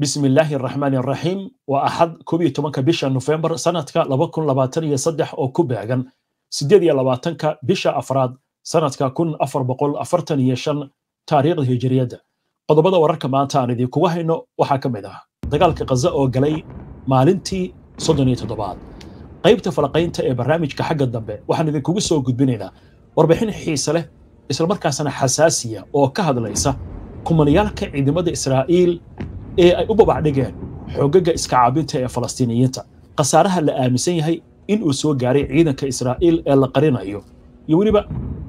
bismi illaahi araxmaan araxiim waa axad koob tobanka bisha nofembar sanadka laba kun labaatan iyo saddex oo ku beegan sideed iyo labaatanka bisha afraad sanadka kun afar boqol afartan iyo shan taariikhda hijiriyadda qodobada wararka maanta aan idiinkuga hayno waxaa ka mid ah dagaalka khaza oo galay maalintii soddon iyo toddobaad qaybta falaqaynta ee barnaamijka xagga dambe waxaan idinkugu soo gudbinaynaa warbixin xiise leh islamarkaasna xasaasiya oo ka hadlaysa kumaniyaalka ciidamada israa'iil ee ay u babacdhigeen xogaga iskacaabinta ee falastiiniyiinta khasaaraha la aaminsan yahay inuu soo gaaray ciidanka israa'iil ee la qarinayo iyo weliba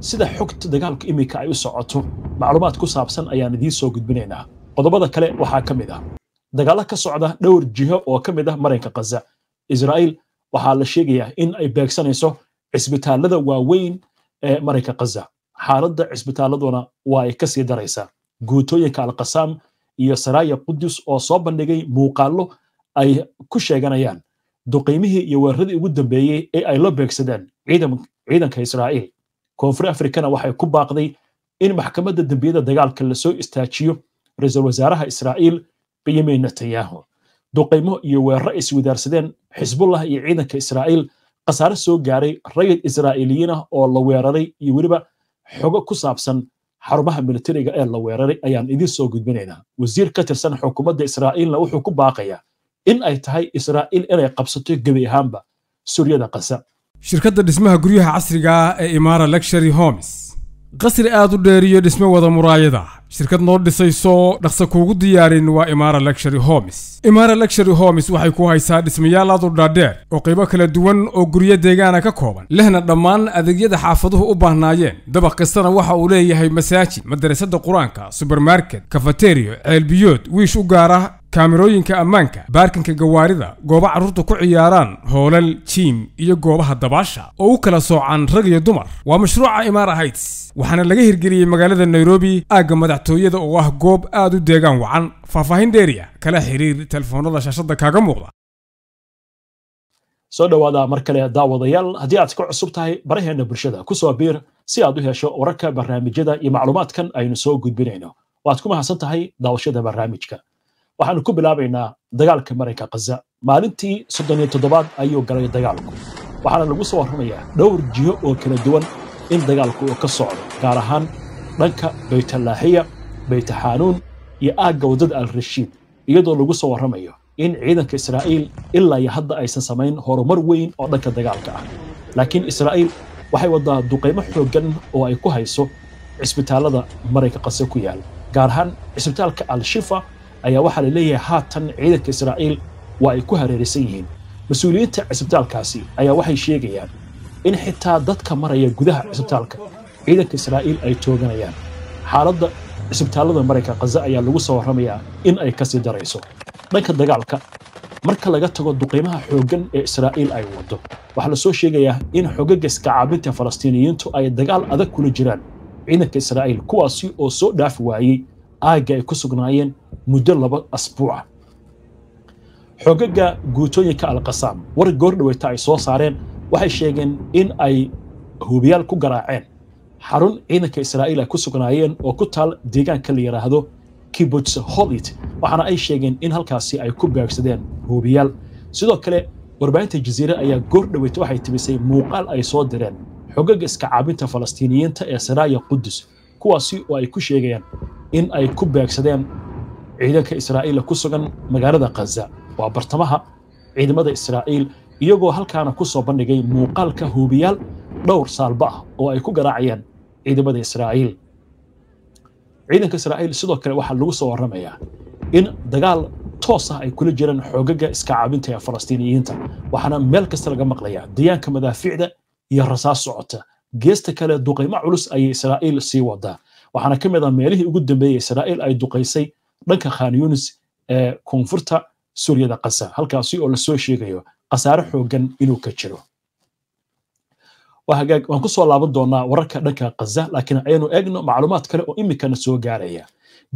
sida xogta dagaalku iminka ay u socoto macluumaad ku saabsan ayaan idiin soo gudbinaynaa qodobada kale waxaa ka mid ah dagaallo ka socda dhowr jiho oo ka mid ah maranka khaza israa'iil waxaa la sheegayaa in ay beegsanayso cisbitaalada waaweyn ee maranka khaza xaaladda cisbitaalladuna waa ay ka sii daraysaa guutooyinka alqasaam iyo saraya qudus oo soo bandhigay muuqaallo ay ku sheeganayaan duqiymihii iyo weeraradii ugu dambeeyey ee ay la beegsadeen ciidanka israa'iil koonfur afrikana waxay ku baaqday in maxkamadda dembiyada dagaalka lasoo istaajiyo ra-iisul wasaaraha israa'iil benyamin netanyahu duqaymo iyo weeraro is iswadaarsadeen xisbullah iyo ciidanka israa'iil khasaare soo gaaray rayid israa'iiliyiin ah oo la weeraray iyo weliba xogo ku saabsan xarumaha militariga ee la weeraray ayaan idiin soo gudbinaynaa wasiir ka tirsan xukuumadda israa'iilna wuxuu ku baaqayaa in ay tahay israa'iil inay qabsato gebi ahaanba suryada kasa shirkadda dhismaha guryaha casriga ah ee imara luxury homes qasri aad u dheeriyo dhismo wada muraayada shirkad noo dhisayso dhaqsa kuugu diyaarin waa imaara luxury homes imaara luxury homes waxay ku haysaa dhismayaal aad dhaadheer oo qaybo kala duwan oo guryo deegaana ka kooban lehna dhammaan adeegyada xaafaduhu u baahnaayeen dabaq kastana waxa uu leeyahay masaajid madarasada qur-aanka subermarket kafateriyo ceelbiyood wiish u gaara kaamirooyinka ammaanka baarkinka gawaarida gooba carruurta ku ciyaaraan hoolal jiim iyo goobaha dabaasha oo u kala soocaan rag iyo dumar waa mashruuca imaara hayts waxaana laga hirgeliyey magaalada nairobi aagga madaxtooyada oo ah goob aad u deegaan wacan faahfaahin dheeriya kala xiriir telefoonada shaashadda kaaga muuqda soo dhowaada mar kale daawadayaal haddii aad ka cusub tahay baraheenna bulshada ku soo biir si aad u hesho wararka barnaamijyada iyo macluumaadkan aynu soo gudbinayno waad ku mahadsan tahay daawashada barnaamijka waxaanu ku bilaabaynaa dagaalka maraynka khaza maalintii soddon iyo toddobaad ayuu galay dagaalku waxaana lagu soo warramayaa dhowr jiho oo kala duwan in dagaalku uu ka socdo gaar ahaan dhanka baytalaaxiya baytaxaanuun iyo aagga waddada alrashiid iyadoo lagu soo warramayo in ciidanka israa'iil ilaa iyo hadda aysan samayn horumar weyn oo dhanka dagaalka ah laakiin israa'iil waxay waddaa duqaymo xooggan oo ay ku hayso cisbitaalada maraynka kase ku yaal gaar ahaan cisbitaalka al-shifa ayaa waxaa la leeyahay haatan ciidanka israa'iil waa ay ku hareeraysan yihiin mas-uuliyiinta cisbitaalkaasi ayaa waxay sheegayaan in xitaa dadka maraya gudaha cisbitaalka ciidanka israa'iil ay tooganayaan xaaladda cisbitaallada maraykan khaza ayaa lagu soo warramayaa in ay kasii darayso dhanka dagaalka marka laga tago duqiimaha xooggan ee israa'iil ay waddo waxaa la soo sheegayaa in xogaga iskacaabinta falastiiniyiintu ay dagaal adag kula jiraan ciidanka israa'iil kuwaasi oo soo dhaafi waayey aagga ay ku sugnaayeen muddo laba asbuuca ah. xoogagga guutooyinka alqasaam war goordhaweyta ay soo saareen waxay sheegeen in ay huubiyaal ku garaaceen xarun ciidanka israa'iil ay ku sugnaayeen oo ku taal deegaanka la yidhaahdo kibuts holit waxaana ay sheegeen in halkaasi ay ku baagsadeen huubiyaal sidoo kale warbaahinta jaziire ayaa goor waxay tibisay muuqaal ay soo direen xogaga caabinta falastiiniyiinta ee saraaya qudus kuwaasi oo ay ku sheegayeen in ay ku baagsadeen ciidanka israa'iil ku sugan magaalada khaza waa bartamaha ciidamada israa'iil iyagoo halkaana ku soo bandhigay muuqaalka huubiyaal dhowr saalba ah oo ay ku garaacayaan ciidamada israa'iil ciidanka israa'iil sidoo kale waxaa lagu soo warramayaa in dagaal toos ah ay kula jiraan xoogaga iska caabinta ee falastiiniyiinta waxaana meel kasta laga maqlayaa dayaanka madaafiicda iyo rasaas socota geesta kale duqaymo culus ayay israa'iil sii wadaa waxaana ka mid ah meelihii ugu dambeeyey israa'iil ay duqaysay dhanka khan yunis ee koonfurta suuriyada kasa halkaasi oo lasoo sheegayo khasaare xoogan inuu ka jiro waan kusoo laaban doonaa wararka dhanka khaza laakiin ayaanu eegno macluumaad kale oo imikana soo gaaraya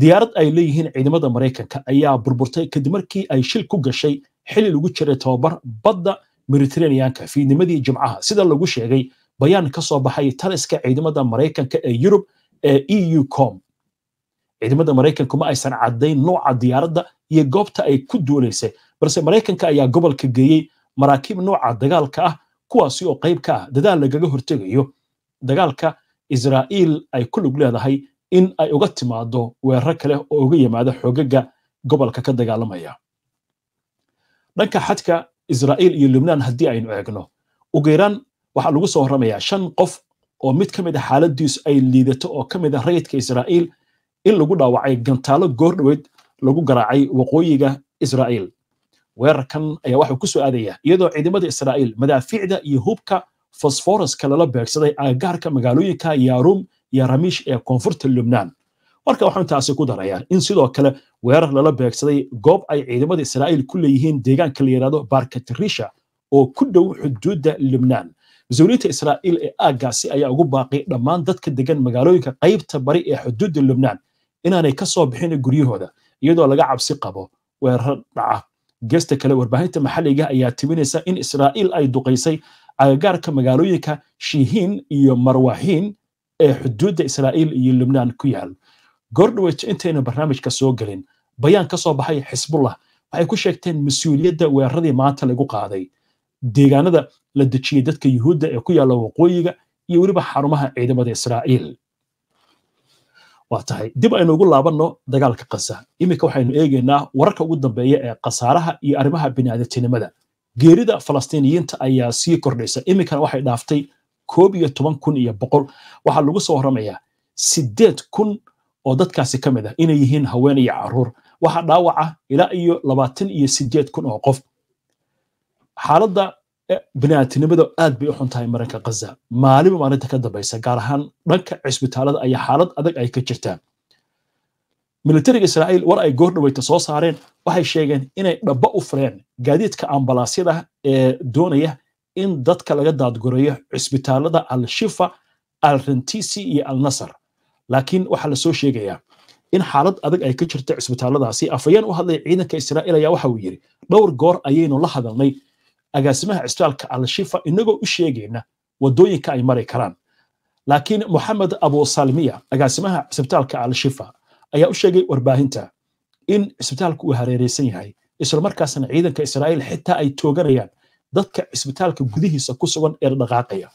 diyaarad ay leeyihiin ciidamada maraykanka ayaa burburtay kadib markii ay shil ku gashay xili lagu jiray tababar badda mediterraneanka fiidnimadii jimcaha sida lagu sheegay bayaan kasoo baxay taliska ciidamada maraykanka ee yurub ee eu com ciidamada maraykanku ma aysan caddayn nuuca diyaaradda iyo goobta ay ku duulaysay balse maraykanka ayaa gobolka geeyey maraakiib nooca dagaalka ah kuwaasi oo qayb ka ah dadaal lagaga hortegayo dagaalka israa'iil ay ku lug leedahay in ay uga timaado weeraro kale oo uga yimaada xoogaga gobolka ka dagaalamaya dhanka xadka israa'iil iyo lubnaan haddii aynu eegno ugu yaraan waxaa lagu soo warramayaa shan qof oo mid ka mid a ah xaaladiisu ay liidato oo ka mid a ah rayidka israa'iil in lagu dhaawacay gantaalo goordhoweyd lagu garaacay waqooyiga israa'iil weerarkan ayaa waxa ku soo aadaya iyadoo ciidamada israa'iil madaafiicda iyo hubka fosforaska lala beegsaday aagaarka magaalooyinka yaaruum iyo ramiish ee koonfurta lubnaan marka waxaan taasi ku darayaa in sidoo kale weerar lala beegsaday goob ay ciidamada israa'iil ku leeyihiin deegaanka la yidhahdo barkatrisha oo ku dhow xuduudda lubnaan mas israa'iil ee aaggaasi ayaa ugu baaqay dhammaan dadka degan magaalooyinka qaybta bari ee xuduudda lubnaan inaanay ka soo bixin guryahooda iyadoo laga cabsi qabo weerar dhaca geesta kale warbaahinta maxalliga ah ayaa timinaysa in israa'iil ay duqaysay agagaarka magaalooyinka shiihiin iyo marwaxiin ee xuduudda israa'iil iyo lubnaan ku yaal goordhowet intayna barnaamijka soo gelin bayaan ka soo baxay xisbullah waxay ku sheegteen mas-uuliyadda weeraradii maanta lagu qaaday deegaanada la dejiyey dadka yuhuudda ee ku yaalla waqooyiga iyo weliba xarumaha ciidamada israa'iil waa tahay dib aynu ugu laabanno dagaalka kasa iminka waxaynu eegaynaa wararka ugu dambeeya ee khasaaraha iyo arrimaha bini'aadantinimada geerida falastiiniyiinta ayaa sii kordhaysa iminkana waxay dhaaftay koob iyo toban kun iyo boqol waxaa lagu soo horamayaa sideed kun oo dadkaasi ka mid ah inay yihiin haween iyo caruur waxaa dhaawaca ilaa iyo labaatan iyo sideed kun oo qof xaaladda bini'aatinimada aad bay u xun tahay maranka gaza maaliba maalinta ka dambaysa gaar ahaan dhanka cisbitaalada ayaa xaalad adag ay ka jirtaa militariga israa'iil war ay goor dhaweyta soo saareen waxay sheegeen inay dhabba u fureen gaadiidka ambalaasyada ee doonaya in dadka laga daadgoreeyo cisbitaalada al-shifa al-rentisi iyo al-nasar laakiin waxaa lasoo sheegayaa in xaalad adag ay ka jirta cisbitaaladaasi afayeen u hadlaya ciidanka israa'iil ayaa waxa uu yidhi dhowr goor ayaynu la hadalnay agaasimaha cisbitaalka alshifa inagoo u sheegayna wadooyinka ay mari karaan laakiin moxamed abu salmiya agaasimaha cisbitaalka alshifa ayaa u sheegay warbaahinta in cisbitaalka uu hareeraysan yahay islamarkaasna ciidanka israa'iil xitaa ay tooganayaan dadka cisbitaalka gudihiisa ku sugan ee la dhaqaaqaya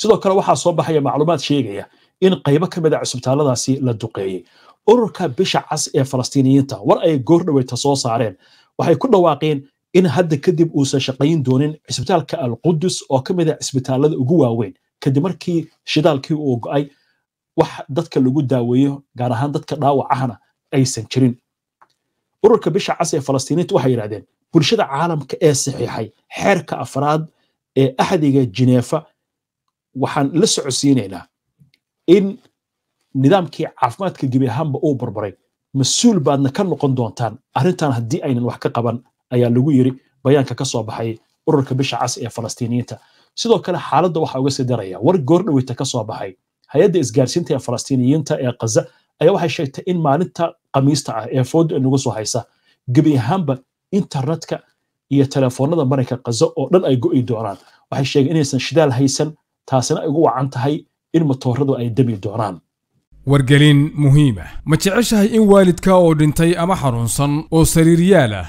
sidoo kale waxaa soo baxaya macluumaad sheegaya in qaybo ka mid a ah cisbitaaladaasi la duqeeyey ururka bisha cas ee falastiiniyiinta war ay goor dhaweyta soo saareen waxay ku dhawaaqeen in hadda kadib uusan shaqayn doonin cisbitaalka alqudus oo ka mid a ah cisbitaalada ugu waaweyn kadib markii shidaalkii uu go-ay wax dadka lagu daaweeyo gaar ahaan dadka dhaawacahana aysan jirin ururka bisha cas ee falastiiniinta waxay yidhahdeen bulshada caalamka ee saxiixay xeerka afraad ee axdiga jineefa waxaan la socodsiinaynaa in nidaamkii caafimaadka gebi ahaanba uu barbaray mas-uul baadna ka noqon doontaan arrintan haddii aynan wax ka qaban ayaa lagu yiri bayaanka kasoo baxay ururka bisha cas ee falastiiniyiinta sidoo kale xaaladda waxaa uga sii daraya war goordhaweyta kasoo baxay hay-adda isgaarsiinta ee falastiiniyiinta ee kaza ayaa waxay sheegtay in maalinta khamiista ah ee fooda inagu soo haysa gebi ahaanba internetka iyo telefoonada marinka kaza oo dhan ay go'i doonaan waxay sheegeen inaysan shidaal haysan taasina ay ugu wacan tahay in matooradu ay dami doonaan wargelin muhiima ah. ma jeceshahay in waalidka oo dhintay ama xanuunsan oo sariiryaal ah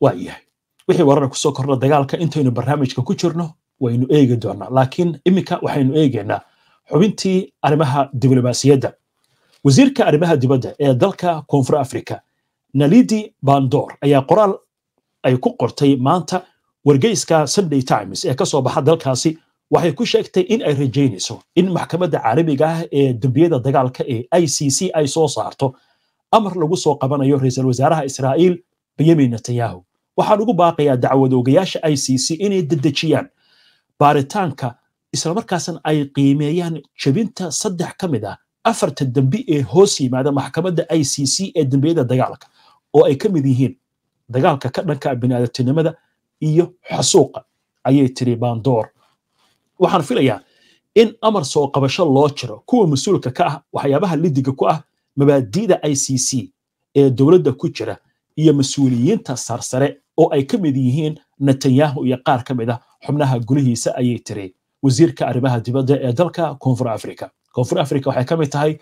waayahay wixii warana kusoo korna dagaalka intaynu barnaamijka ku jirno waynu eegi doonaa laakiin iminka waxaynu eegaynaa xubintii arrimaha diblomaasiyadda wasiirka arrimaha dibadda ee dalka koonfur africa nalidi bandor ayaa qoraal ay ku qortay maanta wargeyska sunday times ee kasoo baxa dalkaasi waxay ku sheegtay in ay rajaynayso in maxkamadda caalamiga ah ee dembiyada dagaalka ee i c c ay soo saarto amar lagu soo qabanayo ra-iisul wasaaraha israa'iil benyamin netanyahu waxaan ugu baaqayaa dacwadoogayaasha i c c inay dedejiyaan baaritaanka islamarkaasna ay qiimeeyaan jebinta saddex ka mid ah afarta dembi ee hoos yimaada maxkamadda i c c ee dembiyada dagaalka oo ay ka mid yihiin dagaalka ka dhanka biniaadamtinimada iyo xasuuqa ayay tiri bandor waxaan filayaa in amar soo qabasho loo jiro kuwa mas-uulka ka ah waxyaabaha lidiga ku ah mabaadi'da i c c ee dowladda ku jira iyo mas-uuliyiinta sarsare oo ay ka mid yihiin netanyahu iyo qaar ka mid ah xubnaha gulihiisa ayay tiri wasiirka arrimaha dibadda ee dalka koonfur africa koonfur afrika waxay ka mid tahay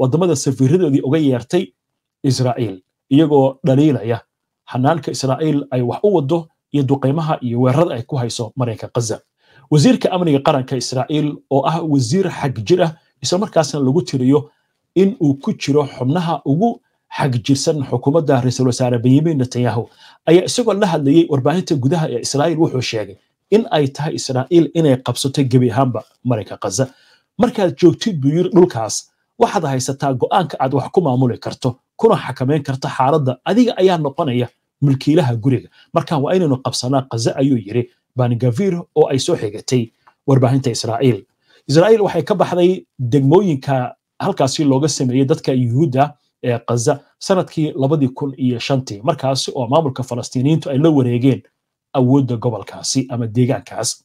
waddamada safiiradoodii uga yeertay israa'iil iyagoo dhaliilaya hanaanka israa'iil ay wax u waddo iyo duqaymaha iyo weerarada ay ku hayso marayka khaza wasiirka amniga qaranka israa'iil oo ah wasiir xagjir ah isla markaasna lagu tiriyo in uu ku jiro xubnaha ugu xagjirsan xukuumadda ra-iisul wasaare benyamin netanyahu ayaa isagoo la hadlayay warbaahinta gudaha ee israa'iil wuxuu sheegay in ay tahay israa'iil inay qabsato gebi ahaanba marinka khaza markaad joogtid buu yiri dhulkaas waxaad haysataa go'aanka aad wax ku maamuli karto kuna xakamayn karto xaaladda adiga ayaa noqonaya milkiilaha guriga marka waa inaynu qabsanaa khaza ayuu yiri bangavir oo ay soo xigatay warbaahinta israa'iil israa'iil waxay ka baxday degmooyinka halkaasi looga sameeyey dadka yuhuudda ee kaza sanadkii labadii kun iyo shantii markaasi oo maamulka falastiiniyiintu ay la wareegeen awoodda gobolkaasi ama deegaankaas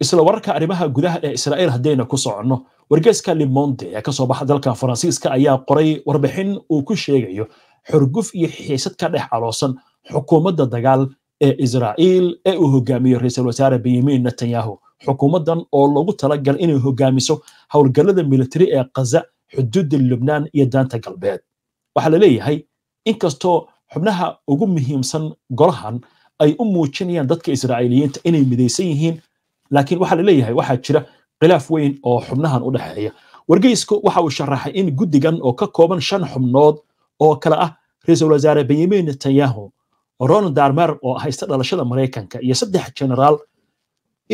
isla wararka arrimaha gudaha ee israa'iil haddayna ku soconno wargeeska limonde ee kasoo baxa dalka faransiiska ayaa qoray warbixin uu ku sheegayo xurguf iyo xiisad ka dhex caloosan xukuumadda dagaal ee israa'iil ee uu hogaamiyo ra-iisul wasaare benyamin netanyahu xukuumaddan oo lagu talagal inay hogaamiso howlgallada militari ee kaza xuduudda lubnaan iyo daanta galbeed waxaa la leeyahay inkastoo xubnaha ugu muhiimsan golahan ay u muujinayaan dadka israa'iiliyiinta inay midaysan yihiin laakiin waxaa la leeyahay waxaa jira khilaaf weyn oo xubnahan u dhexeeya wargeysku waxa uu sharaxay in guddigan oo ka kooban shan xubnood oo kale ah ra-iisul wasaare benyamin netanyahu ronald darmer oo ah haysta dhalashada maraykanka iyo saddex generaal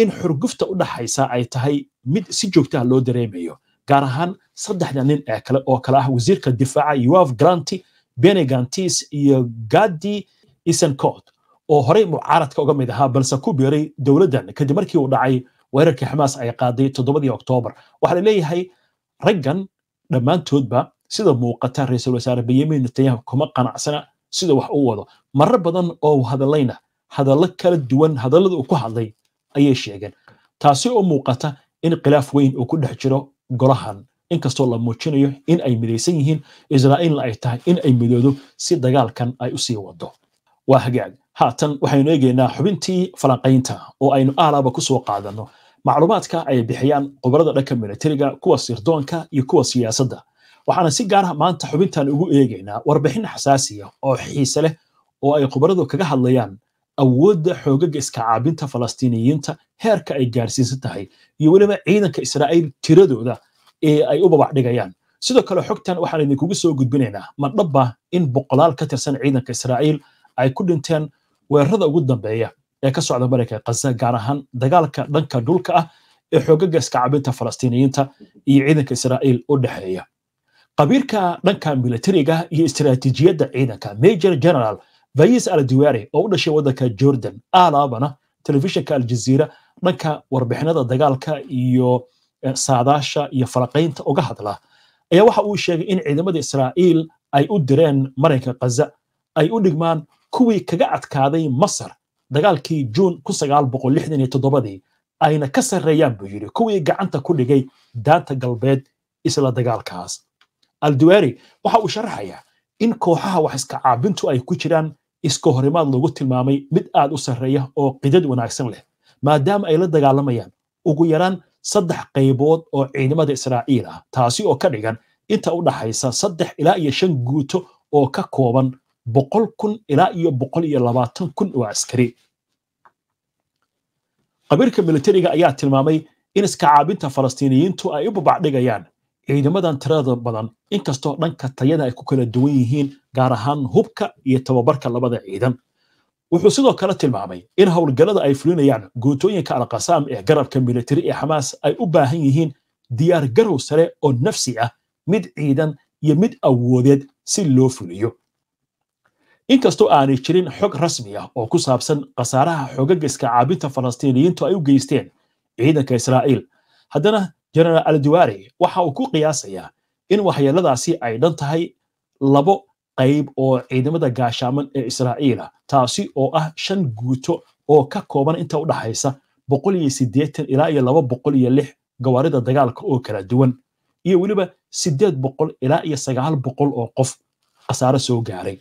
in xurgufta u dhaxaysa ay tahay mid si joogtaha loo dareemayo gaar ahaan saddexda nin ee kale oo kale ah wasiirka difaaca yuaf granti benegantis iyo gadi isencot oo horey mucaaradka uga mid ahaa balse ku biiray dowladdan kadib markii uu dhacay weerarkii xamaas ay qaaday toddobadii oktoobar waxaa laleeyahay raggan dhammaantoodba sida muuqata ra-iisul wasaare benyamin netanyahu kuma qanacsana sida wax uu wado marar badan oo hadalayna hadallo kala duwan hadallada uu ku hadlay ayay sheegeen taasi oo muuqata in khilaaf weyn uu ku dhex jiro golahan inkastoo la muujinayo in ay midaysan yihiin israa'iilna ay tahay in ay midoodo si dagaalkan ay u sii wado waa hagaag haatan waxaynu eegaynaa xubintii falanqaynta oo aynu aalaaba ku soo qaadanno macluumaadka ay bixiyaan khubarada dhanka milatariga kuwa sirdoonka iyo kuwa siyaasadda waxaana si gaar ah maanta xubintan ugu eegaynaa warbixin xasaasiya oo xiise leh oo ay khubaradu kaga hadlayaan awoodda xoogaga iskacaabinta falastiiniyiinta heerka ay gaarsiinsan tahay iyo weliba ciidanka israa'iil tiradooda ee ay u babax dhigayaan sidoo kale xogtan waxaan idinkugu soo gudbinaynaa ma dhaba in boqolaal ka tirsan ciidanka israa'iil ay ku dhinteen weerarada ugu dambeeya ee ka socda marayka khaza gaar ahaan dagaalka dhanka dhulka ah ee xoogaga iskacabinta falastiiniyiinta iyo ciidanka israa'iil u dhexeeya qabiirka dhanka militariga ah iyo istiraatiijiyadda ciidanka major general fayis alduwaare oo u dhashay waddanka jordan alaabana telefishinka aljaziira dhanka warbixinada dagaalka iyo eh, saadaasha iyo falaqaynta uga hadla ayaa waxa uu sheegay in ciidamada israa'iil ay u direen marinka kaza ay u dhigmaan kuwii kaga adkaaday masar dagaalkii juun ii ayna ka sarreeyaan buu yidhi kuwii gacanta ku dhigay daanta galbeed isla dagaalkaas alduwaari waxa uu sharaxayaa in kooxaha wax iska caabintu ay ku jiraan iska horimaad loogu tilmaamay mid aad u sarreeya oo qidad wanaagsan leh maadaama ay la dagaalamayaan ugu yaraan saddex qaybood oo ciidamada israa'iil ah taasi oo ka dhigan inta u dhaxaysa saddex ilaa iyo shan guuto oo ka kooban boqol kun ilaa iyo boqol iyo labaatan kun oo askari qabiirka militariga ayaa tilmaamay in iskacaabinta falastiiniyiintu ay u babacdhigayaan ciidamadan tirada badan inkastoo dhanka tayada ay ku kala duwan yihiin gaar ahaan hubka iyo tababarka labada ciidan wuxuu sidoo kale tilmaamay in howlgallada ay fulinayaan guutooyinka alqasaam ee garabka militari ee xamaas ay u baahan yihiin diyaar garow sare oo nafsi ah mid ciidan iyo mid awoodeed si loo fuliyo inkastoo aanay jirin xog rasmi ah oo ku saabsan khasaaraha xoogagga caabinta falastiiniyiintu ay u geysteen ciidanka israa'iil haddana general alduware waxa uu ku qiyaasayaa in waxyeeladaasi ay dhan tahay labo qayb oo ciidamada gaashaaman ee israa'iila ah, taasi oo ah shan guuto oo ka kooban inta u dhaxaysa boqol iyo siddeetan ilaa iyo laba boqol iyo lix gawaarida dagaalka oo kala duwan iyo weliba siddeed boqol ilaa iyo sagaal boqol oo qof khasaare soo gaaray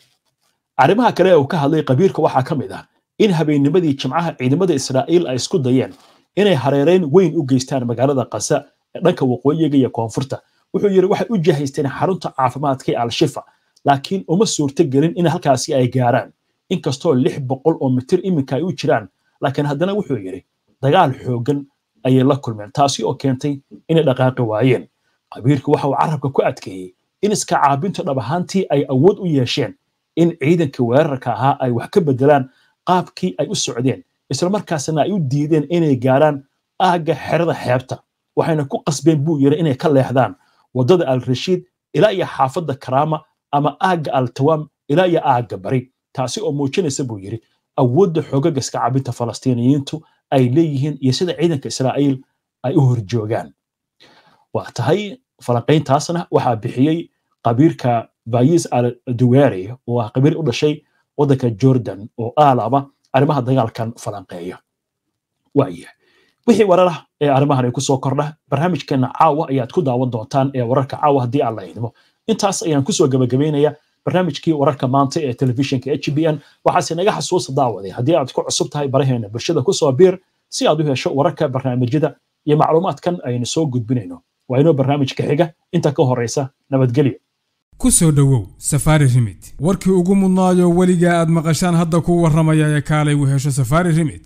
arrimaha kale ee uu ka hadlay qabiirka waxaa ka mid ah in habeennimadii jimcaha ciidamada israa'iil ay isku dayeen inay hareereyn weyn u geystaan magaalada kasa dhanka waqooyiga iyo koonfurta wuxuu yidhi waxay u jahaysteen xarunta caafimaadka ee al-shifa laakiin uma suurtogelin in halkaasi ay gaaraan inkastoo lix boqol oo mitir iminka ay u jiraan laakiin haddana wuxuu yiri dagaal xoogan ayay la kulmeen taasi oo keentay inay dhaqaaqi waayeen qabiirka waxa uu carabka ku adkeeyey in iska caabintu dhab ahaantii ay awood u yeesheen in ciidankii weerarka ahaa ay wax ka bedelaan qaabkii ay u socdeen isla markaasna ay u diideen inay gaaraan aagga xerada xeebta waxayna ku qasbeen buu yiri inay ka leexdaan waddada alrashiid ilaa iyo xaafadda karaama ama aagga altawaam ilaa iyo aagga bari taasi oo muujinaysa buu yiri awoodda xoogaga cabinta falastiiniyiintu ay leeyihiin iyo sida ciidanka israa'iil ay u horjoogaan waa tahay falanqayntaasna waxaa bixiyey qabiirka bayis al duweri oo ah qabiir u dhashay waddanka jordan oo aalaba arrimaha dagaalkan falanqeeya waayahay wixii wararaha ee arrimahan ay kusoo kordha barnaamijkeena caawa ayaad ku daawan doontaan ee wararka caawa haddii aan la idmo intaas ayaan kusoo gabagabaynayaa barnaamijkii wararka maanta ee telefishinka h b n waxaase naga xasuusa daawaday haddii aad ku cusub tahay baraheena bulshada kusoo biir si aad u hesho wararka barnaamijyada iyo macluumaadkan aynu soo gudbinayno waa inoo barnaamijka xiga inta ka horraysa nabadgelyo ku soo dhowow safaari rimit warkii ugu mudnaayo weliga aad maqashaan hadda kuu warramaya ee kaalay u hesho safaari rimit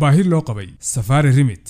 baahi loo qabay safaari rimid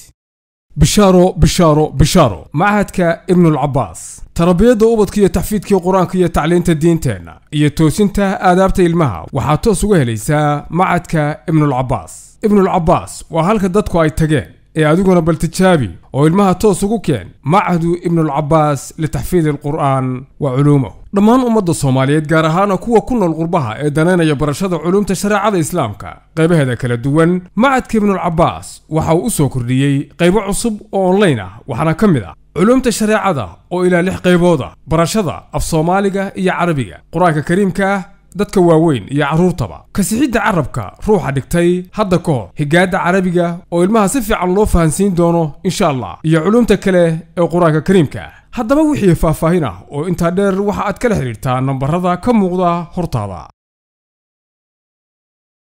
bishaaro bishaaro bishaaro machadka ibnulcabaas tarbiyadda ubadka iyo taxfiidkii qur-aanka iyo tacliinta diinteenna iyo toosinta aadaabta ilmaha waxaa toos uga helaysaa machadka ibnulcabaas ibnulcabaas waa halka dadku ay tageen ee adiguna bal tijaabi oo ilmaha toos ugu keen macdu ibnulcabbaas litaxfiidi alqur'aan wa culuumahu dhammaan ummadda soomaaliyeed gaar ahaana kuwa ku nool qurbaha ee danaynaya barashada culuumta shareecada islaamka qaybaheeda kala duwan macadka ibnulcabbaas waxa uu u soo kordhiyey qaybo cusub oo onlayn ah waxaana ka mid ah culuumta shareecada oo ilaa lix qaybood ah barashada af soomaaliga iyo carabiga qur-aanka kariimka ah dadka waaweyn iyo carruurtaba kasixidda carabka ruuxa dhigtay hadda ka hor higaadda carabiga oo ilmaha si fiican loo fahansiin doono insha allah iyo culumta kale ee qur-aanka kariimka haddaba wixii faahfaahin ah oo intaa dheer waxa aad kala xidhiirtaa nambarada ka muuqda hortaada